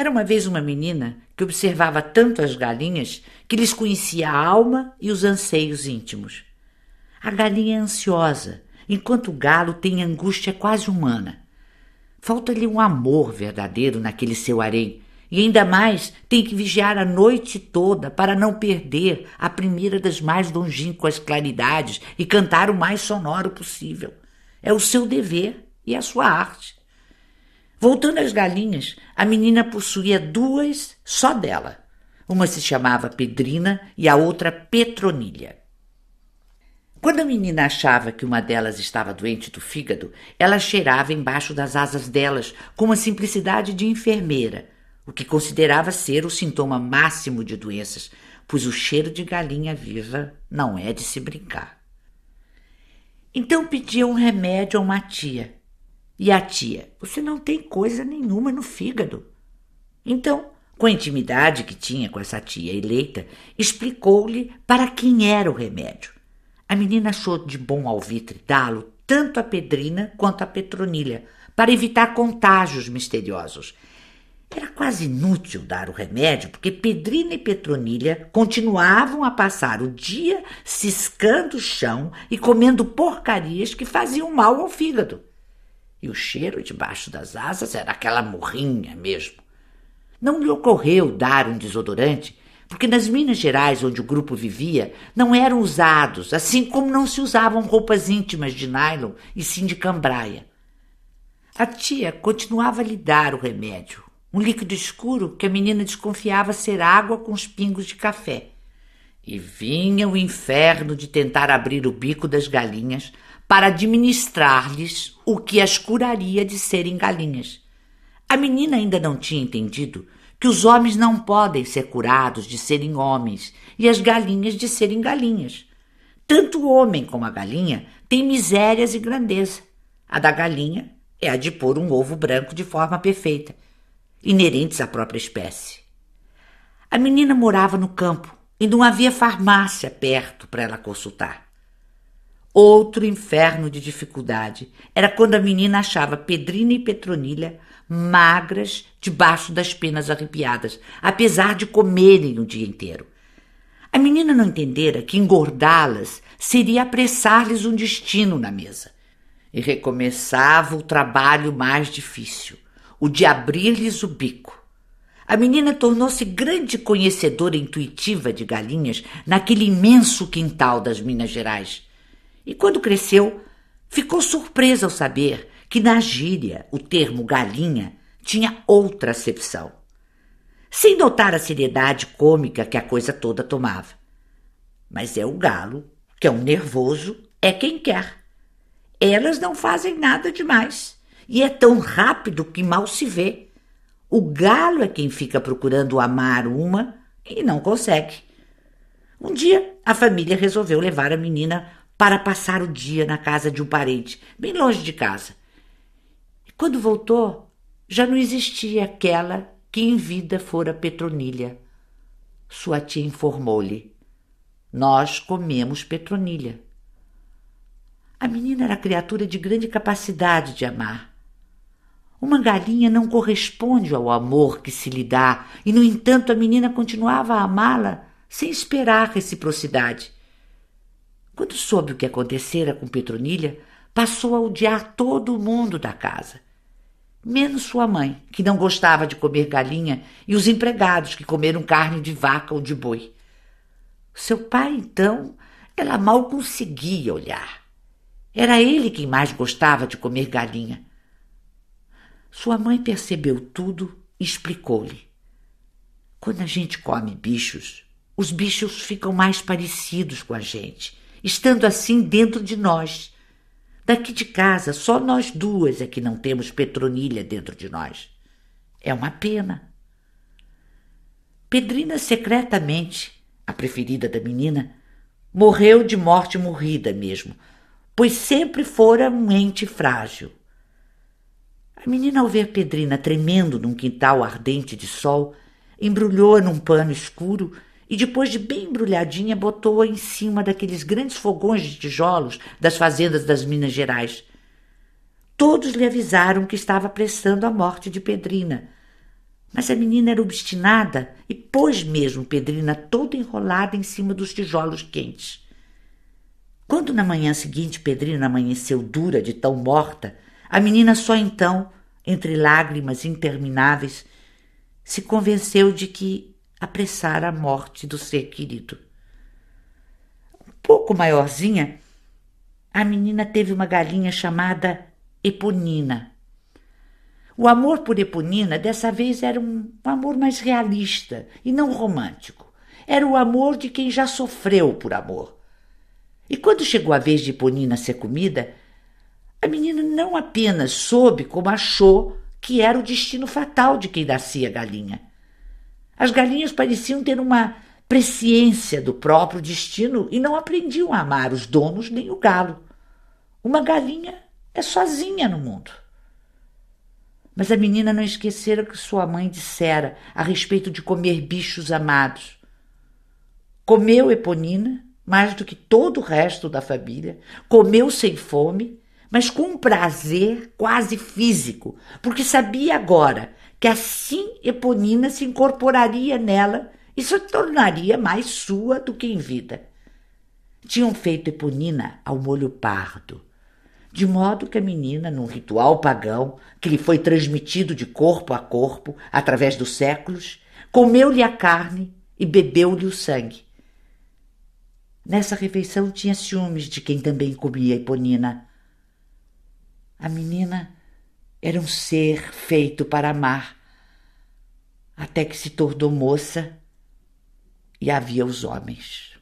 Era uma vez uma menina que observava tanto as galinhas que lhes conhecia a alma e os anseios íntimos. A galinha é ansiosa, enquanto o galo tem angústia quase humana. Falta-lhe um amor verdadeiro naquele seu harém, e ainda mais tem que vigiar a noite toda para não perder a primeira das mais longínquas claridades e cantar o mais sonoro possível. É o seu dever e a sua arte. Voltando às galinhas, a menina possuía duas só dela. Uma se chamava Pedrina e a outra Petronilha. Quando a menina achava que uma delas estava doente do fígado, ela cheirava embaixo das asas delas com uma simplicidade de enfermeira, o que considerava ser o sintoma máximo de doenças, pois o cheiro de galinha viva não é de se brincar. Então pedia um remédio a uma tia, e a tia, você não tem coisa nenhuma no fígado. Então, com a intimidade que tinha com essa tia eleita, explicou-lhe para quem era o remédio. A menina achou de bom alvitre dá-lo tanto a Pedrina quanto a Petronilha, para evitar contágios misteriosos. Era quase inútil dar o remédio, porque Pedrina e Petronilha continuavam a passar o dia ciscando o chão e comendo porcarias que faziam mal ao fígado. E o cheiro debaixo das asas era aquela morrinha mesmo. Não lhe ocorreu dar um desodorante, porque nas Minas Gerais, onde o grupo vivia, não eram usados, assim como não se usavam roupas íntimas de nylon e sim de cambraia. A tia continuava a lhe dar o remédio, um líquido escuro que a menina desconfiava ser água com os pingos de café. E vinha o inferno de tentar abrir o bico das galinhas para administrar-lhes o que as curaria de serem galinhas. A menina ainda não tinha entendido que os homens não podem ser curados de serem homens e as galinhas de serem galinhas. Tanto o homem como a galinha têm misérias e grandeza. A da galinha é a de pôr um ovo branco de forma perfeita, inerentes à própria espécie. A menina morava no campo e não havia farmácia perto para ela consultar. Outro inferno de dificuldade. Era quando a menina achava Pedrina e Petronilha magras debaixo das penas arrepiadas, apesar de comerem o dia inteiro. A menina não entendera que engordá-las seria apressar-lhes um destino na mesa. E recomeçava o trabalho mais difícil, o de abrir-lhes o bico. A menina tornou-se grande conhecedora intuitiva de galinhas naquele imenso quintal das Minas Gerais. E quando cresceu, ficou surpresa ao saber que na gíria o termo galinha tinha outra acepção. Sem notar a seriedade cômica que a coisa toda tomava. Mas é o galo, que é um nervoso, é quem quer. Elas não fazem nada demais. E é tão rápido que mal se vê. O galo é quem fica procurando amar uma e não consegue. Um dia, a família resolveu levar a menina para passar o dia na casa de um parente, bem longe de casa. E quando voltou, já não existia aquela que em vida fora Petronilha. Sua tia informou-lhe: Nós comemos Petronilha. A menina era criatura de grande capacidade de amar. Uma galinha não corresponde ao amor que se lhe dá, e, no entanto, a menina continuava a amá-la sem esperar reciprocidade. Quando soube o que acontecera com Petronilha, passou a odiar todo mundo da casa. Menos sua mãe, que não gostava de comer galinha, e os empregados, que comeram carne de vaca ou de boi. Seu pai, então, ela mal conseguia olhar. Era ele quem mais gostava de comer galinha. Sua mãe percebeu tudo e explicou-lhe. Quando a gente come bichos, os bichos ficam mais parecidos com a gente estando assim dentro de nós. Daqui de casa, só nós duas é que não temos Petronilha dentro de nós. É uma pena. Pedrina, secretamente, a preferida da menina, morreu de morte morrida mesmo, pois sempre fora um ente frágil. A menina, ao ver Pedrina tremendo num quintal ardente de sol, embrulhou-a num pano escuro e depois de bem embrulhadinha botou-a em cima daqueles grandes fogões de tijolos das fazendas das Minas Gerais. Todos lhe avisaram que estava apressando a morte de Pedrina. Mas a menina era obstinada e pôs mesmo Pedrina toda enrolada em cima dos tijolos quentes. Quando na manhã seguinte Pedrina amanheceu dura de tão morta, a menina só então, entre lágrimas intermináveis, se convenceu de que apressar a morte do ser querido. Um pouco maiorzinha, a menina teve uma galinha chamada Eponina. O amor por Eponina dessa vez era um, amor mais realista e não romântico. Era o amor de quem já sofreu por amor. E quando chegou a vez de Eponina ser comida, a menina não apenas soube, como achou que era o destino fatal de quem nascia galinha. As galinhas pareciam ter uma presciência do próprio destino e não aprendiam a amar os donos nem o galo. Uma galinha é sozinha no mundo. Mas a menina não esquecera que sua mãe dissera a respeito de comer bichos amados. Comeu Eponina, mais do que todo o resto da família, comeu sem fome, mas com um prazer quase físico, porque sabia agora que assim Eponina se incorporaria nela e se tornaria mais sua do que em vida. Tinham feito Eponina ao molho pardo, de modo que a menina, num ritual pagão que lhe foi transmitido de corpo a corpo através dos séculos, comeu-lhe a carne e bebeu-lhe o sangue. Nessa refeição tinha ciúmes de quem também comia Eponina. A menina era um ser feito para amar, até que se tornou moça e havia os homens.